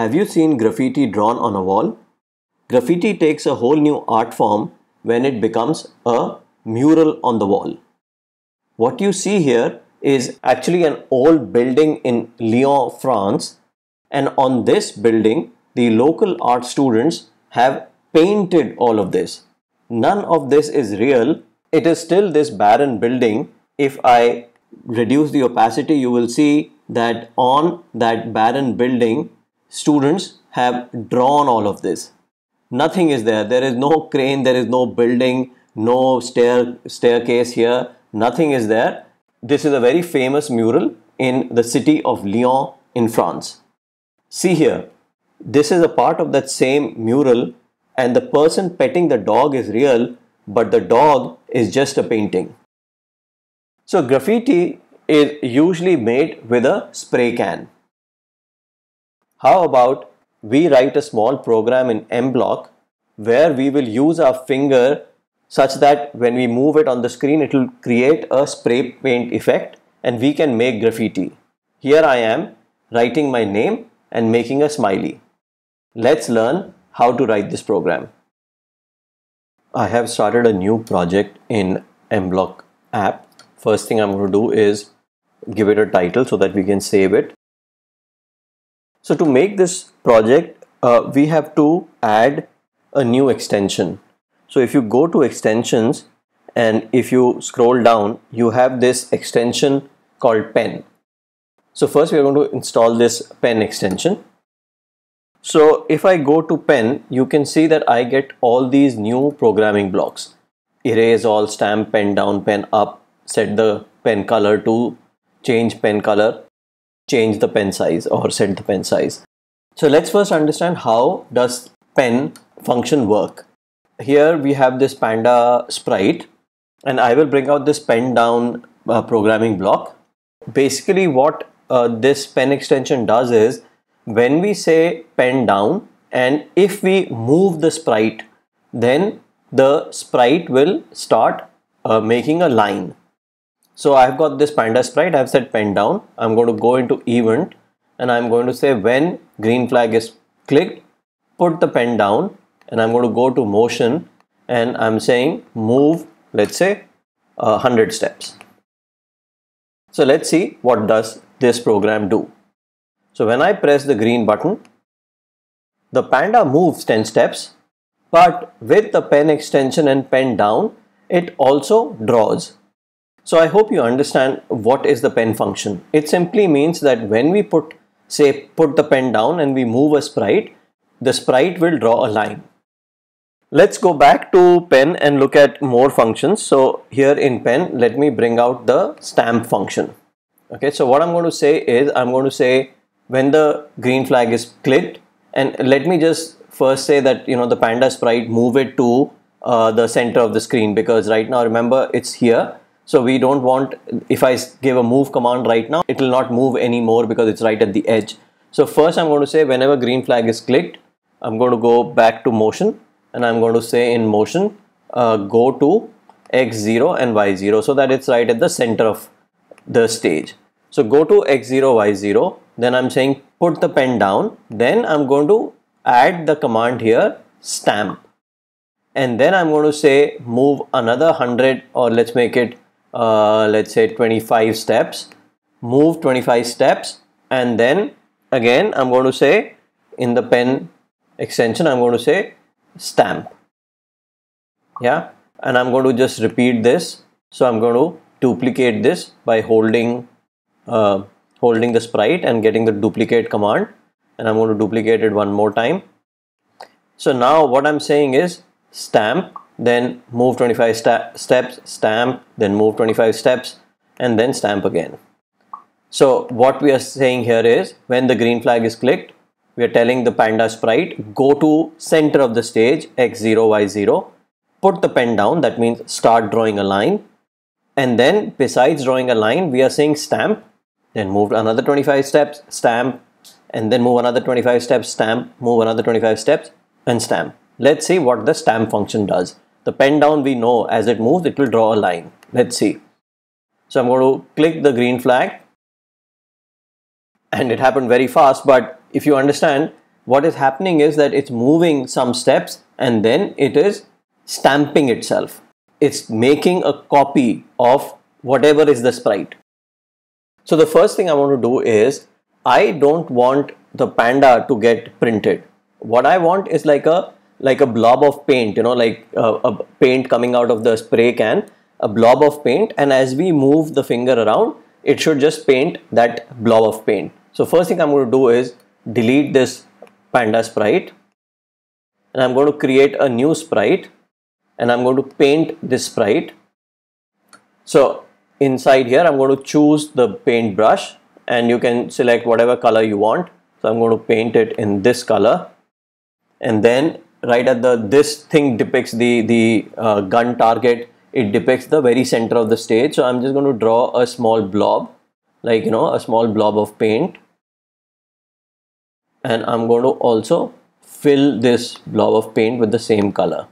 Have you seen graffiti drawn on a wall? Graffiti takes a whole new art form when it becomes a mural on the wall. What you see here is actually an old building in Lyon, France, and on this building, the local art students have painted all of this. None of this is real. It is still this barren building. If I reduce the opacity, you will see that on that barren building, students have drawn all of this. Nothing is there. There is no crane, there is no building, no stair staircase here. Nothing is there. This is a very famous mural in the city of Lyon in France. See here, this is a part of that same mural and the person petting the dog is real, but the dog is just a painting. So graffiti is usually made with a spray can. How about we write a small program in M block where we will use our finger such that when we move it on the screen, it will create a spray paint effect and we can make graffiti. Here I am writing my name and making a smiley. Let's learn how to write this program. I have started a new project in MBlock app. First thing I'm going to do is give it a title so that we can save it. So to make this project, uh, we have to add a new extension. So if you go to extensions and if you scroll down, you have this extension called pen. So first we are going to install this pen extension. So if I go to pen, you can see that I get all these new programming blocks. Erase all, stamp, pen down, pen up, set the pen color to, change pen color change the pen size or set the pen size. So let's first understand how does pen function work. Here we have this panda sprite and I will bring out this pen down uh, programming block. Basically what uh, this pen extension does is when we say pen down and if we move the sprite then the sprite will start uh, making a line so I've got this panda sprite, I've set pen down. I'm going to go into event and I'm going to say when green flag is clicked, put the pen down and I'm going to go to motion and I'm saying move, let's say uh, 100 steps. So let's see what does this program do. So when I press the green button, the panda moves 10 steps, but with the pen extension and pen down, it also draws. So I hope you understand what is the pen function. It simply means that when we put, say, put the pen down and we move a sprite, the sprite will draw a line. Let's go back to pen and look at more functions. So here in pen, let me bring out the stamp function. Okay, so what I'm going to say is I'm going to say when the green flag is clicked and let me just first say that, you know, the panda sprite move it to uh, the center of the screen because right now, remember it's here so we don't want, if I give a move command right now, it will not move anymore because it's right at the edge. So first I'm going to say whenever green flag is clicked, I'm going to go back to motion and I'm going to say in motion, uh, go to x0 and y0 so that it's right at the center of the stage. So go to x0, y0, then I'm saying put the pen down, then I'm going to add the command here stamp and then I'm going to say move another 100 or let's make it uh, let's say 25 steps move 25 steps and then again I'm going to say in the pen extension I'm going to say stamp yeah and I'm going to just repeat this so I'm going to duplicate this by holding uh, holding the sprite and getting the duplicate command and I'm going to duplicate it one more time so now what I'm saying is stamp then move 25 st steps, stamp, then move 25 steps, and then stamp again. So what we are saying here is when the green flag is clicked, we are telling the panda sprite, go to center of the stage, x0, y0, put the pen down, that means start drawing a line. And then besides drawing a line, we are saying stamp, then move another 25 steps, stamp, and then move another 25 steps, stamp, move another 25 steps, and stamp. Let's see what the stamp function does. The pen down we know as it moves, it will draw a line. Let's see. So I'm going to click the green flag and it happened very fast. But if you understand what is happening is that it's moving some steps and then it is stamping itself. It's making a copy of whatever is the sprite. So the first thing I want to do is I don't want the panda to get printed. What I want is like a like a blob of paint, you know, like uh, a paint coming out of the spray can, a blob of paint. And as we move the finger around, it should just paint that blob of paint. So first thing I'm going to do is delete this panda sprite and I'm going to create a new sprite and I'm going to paint this sprite. So inside here, I'm going to choose the paint brush and you can select whatever color you want. So I'm going to paint it in this color and then right at the this thing depicts the the uh, gun target it depicts the very center of the stage so i'm just going to draw a small blob like you know a small blob of paint and i'm going to also fill this blob of paint with the same color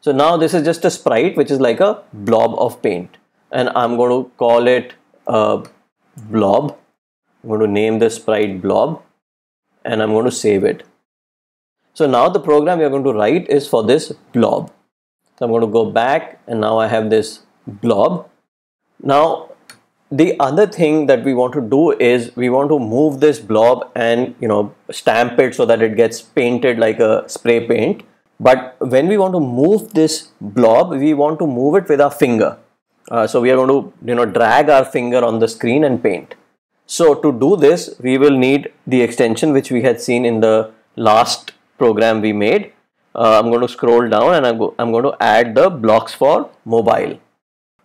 so now this is just a sprite which is like a blob of paint and i'm going to call it a blob i'm going to name the sprite blob and i'm going to save it so now the program we are going to write is for this blob. So I'm going to go back and now I have this blob. Now the other thing that we want to do is we want to move this blob and you know stamp it so that it gets painted like a spray paint. But when we want to move this blob, we want to move it with our finger. Uh, so we are going to you know drag our finger on the screen and paint. So to do this, we will need the extension which we had seen in the last program we made. Uh, I'm going to scroll down and I'm, go I'm going to add the blocks for mobile.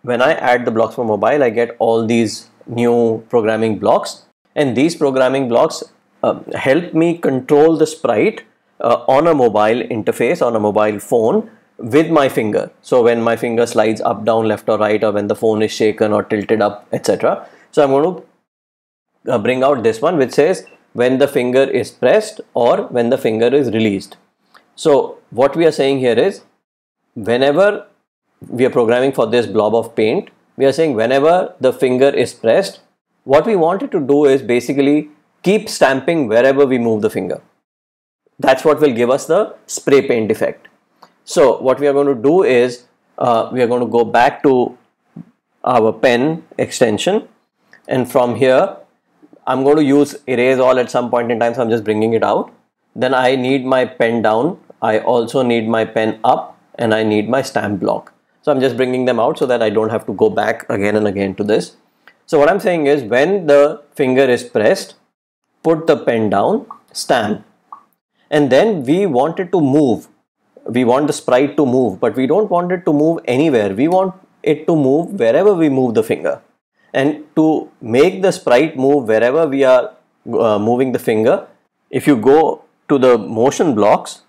When I add the blocks for mobile, I get all these new programming blocks and these programming blocks um, help me control the sprite uh, on a mobile interface on a mobile phone with my finger so when my finger slides up down left or right or when the phone is shaken or tilted up etc so i'm going to uh, bring out this one which says when the finger is pressed or when the finger is released. So what we are saying here is whenever we are programming for this blob of paint, we are saying whenever the finger is pressed, what we wanted to do is basically keep stamping wherever we move the finger. That's what will give us the spray paint effect. So what we are going to do is uh, we are going to go back to our pen extension and from here I'm going to use erase all at some point in time so I'm just bringing it out then I need my pen down I also need my pen up and I need my stamp block so I'm just bringing them out so that I don't have to go back again and again to this so what I'm saying is when the finger is pressed put the pen down stamp and then we want it to move we want the sprite to move but we don't want it to move anywhere we want it to move wherever we move the finger and to make the sprite move wherever we are uh, moving the finger if you go to the motion blocks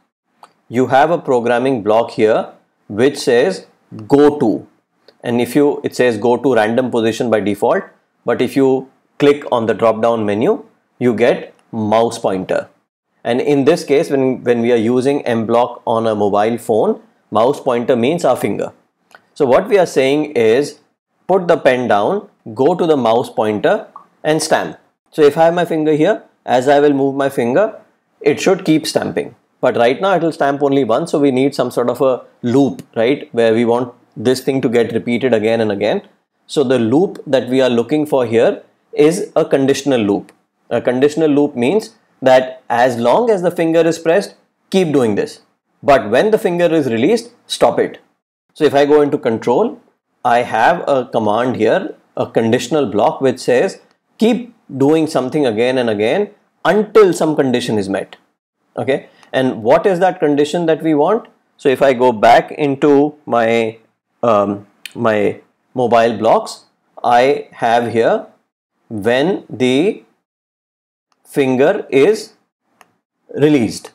you have a programming block here which says go to and if you it says go to random position by default but if you click on the drop down menu you get mouse pointer and in this case when when we are using m block on a mobile phone mouse pointer means our finger so what we are saying is put the pen down go to the mouse pointer and stamp. So if I have my finger here, as I will move my finger, it should keep stamping. But right now it will stamp only once, so we need some sort of a loop, right? Where we want this thing to get repeated again and again. So the loop that we are looking for here is a conditional loop. A conditional loop means that as long as the finger is pressed, keep doing this. But when the finger is released, stop it. So if I go into control, I have a command here a conditional block which says keep doing something again and again until some condition is met okay and what is that condition that we want so if I go back into my um, my mobile blocks I have here when the finger is released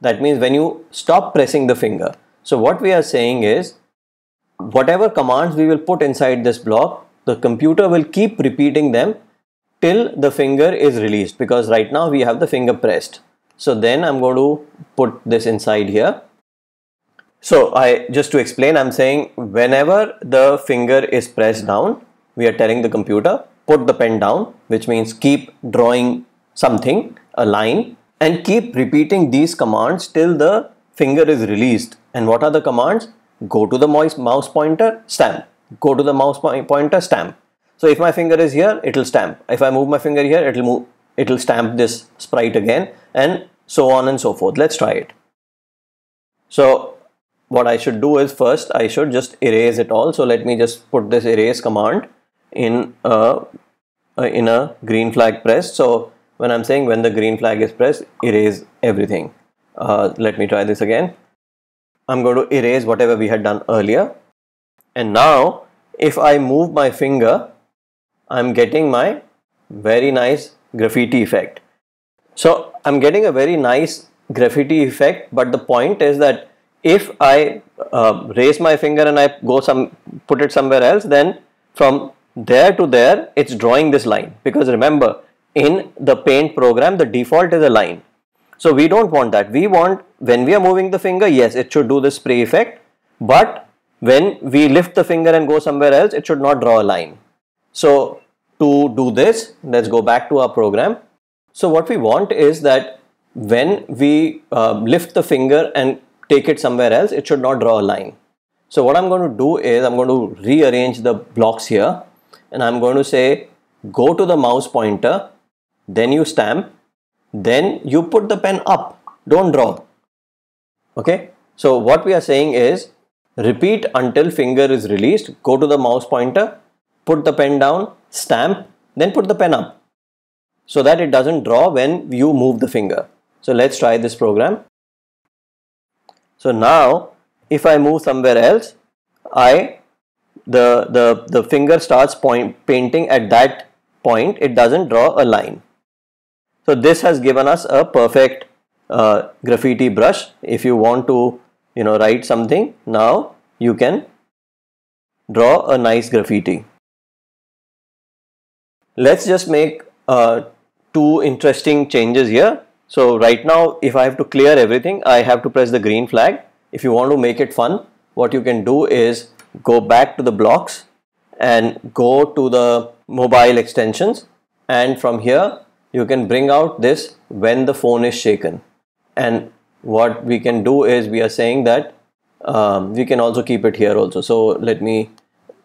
that means when you stop pressing the finger so what we are saying is whatever commands we will put inside this block the computer will keep repeating them till the finger is released because right now we have the finger pressed. So then I'm going to put this inside here. So I just to explain, I'm saying whenever the finger is pressed down, we are telling the computer put the pen down, which means keep drawing something, a line and keep repeating these commands till the finger is released. And what are the commands? Go to the mouse pointer, stamp go to the mouse pointer stamp so if my finger is here it'll stamp if I move my finger here it'll move it'll stamp this sprite again and so on and so forth let's try it so what I should do is first I should just erase it all so let me just put this erase command in a in a green flag press so when I'm saying when the green flag is pressed erase everything uh, let me try this again I'm going to erase whatever we had done earlier and now if I move my finger I'm getting my very nice graffiti effect. So I'm getting a very nice graffiti effect but the point is that if I uh, raise my finger and I go some put it somewhere else then from there to there it's drawing this line because remember in the paint program the default is a line. So we don't want that we want when we are moving the finger yes it should do the spray effect but when we lift the finger and go somewhere else, it should not draw a line. So to do this, let's go back to our program. So what we want is that when we uh, lift the finger and take it somewhere else, it should not draw a line. So what I'm going to do is I'm going to rearrange the blocks here and I'm going to say go to the mouse pointer, then you stamp, then you put the pen up, don't draw. Okay. So what we are saying is Repeat until finger is released, go to the mouse pointer, put the pen down, stamp, then put the pen up so that it doesn't draw when you move the finger. So let's try this program. So now if I move somewhere else, I the, the, the finger starts point, painting at that point, it doesn't draw a line. So this has given us a perfect uh, graffiti brush. If you want to you know write something now you can draw a nice graffiti let's just make uh, two interesting changes here so right now if I have to clear everything I have to press the green flag if you want to make it fun what you can do is go back to the blocks and go to the mobile extensions and from here you can bring out this when the phone is shaken and what we can do is we are saying that um, we can also keep it here also so let me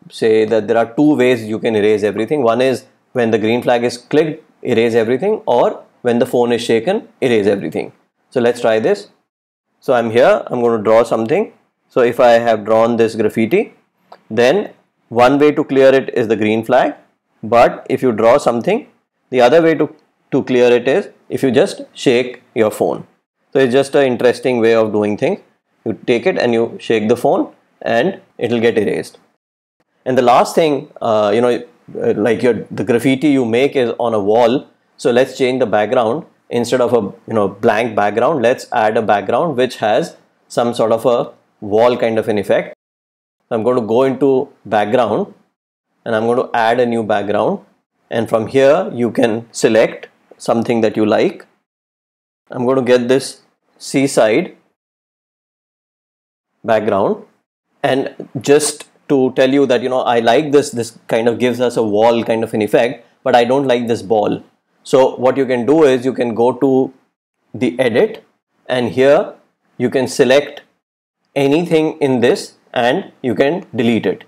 say that there are two ways you can erase everything one is when the green flag is clicked erase everything or when the phone is shaken erase everything so let's try this so I'm here I'm going to draw something so if I have drawn this graffiti then one way to clear it is the green flag but if you draw something the other way to to clear it is if you just shake your phone so it's just an interesting way of doing things. You take it and you shake the phone and it'll get erased. And the last thing, uh, you know, uh, like your the graffiti you make is on a wall. So let's change the background instead of a you know blank background. Let's add a background which has some sort of a wall kind of an effect. I'm going to go into background and I'm going to add a new background. And from here you can select something that you like. I'm going to get this seaside background and just to tell you that you know I like this this kind of gives us a wall kind of an effect but I don't like this ball so what you can do is you can go to the edit and here you can select anything in this and you can delete it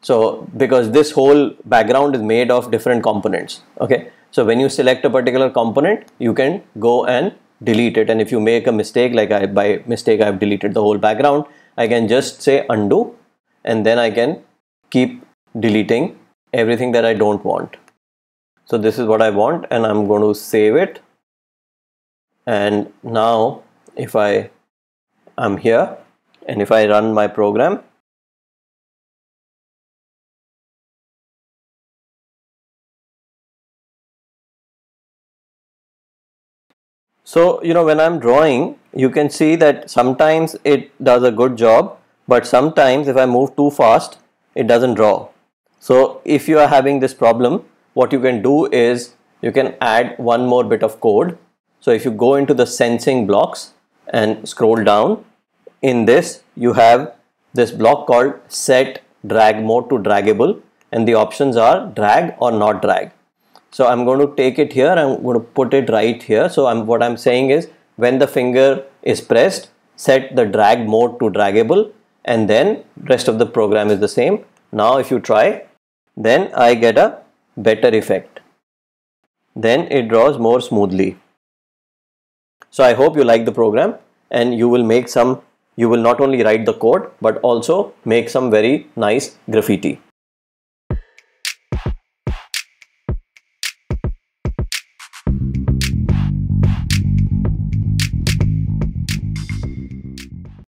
so because this whole background is made of different components okay so when you select a particular component you can go and delete it and if you make a mistake like I by mistake I've deleted the whole background I can just say undo and then I can keep deleting everything that I don't want so this is what I want and I'm going to save it and now if I I'm here and if I run my program So, you know, when I'm drawing, you can see that sometimes it does a good job, but sometimes if I move too fast, it doesn't draw. So if you are having this problem, what you can do is you can add one more bit of code. So if you go into the sensing blocks and scroll down, in this you have this block called set drag mode to draggable and the options are drag or not drag. So I'm going to take it here, I'm going to put it right here. So I'm, what I'm saying is when the finger is pressed, set the drag mode to draggable and then rest of the program is the same. Now if you try, then I get a better effect. Then it draws more smoothly. So I hope you like the program and you will make some, you will not only write the code but also make some very nice graffiti.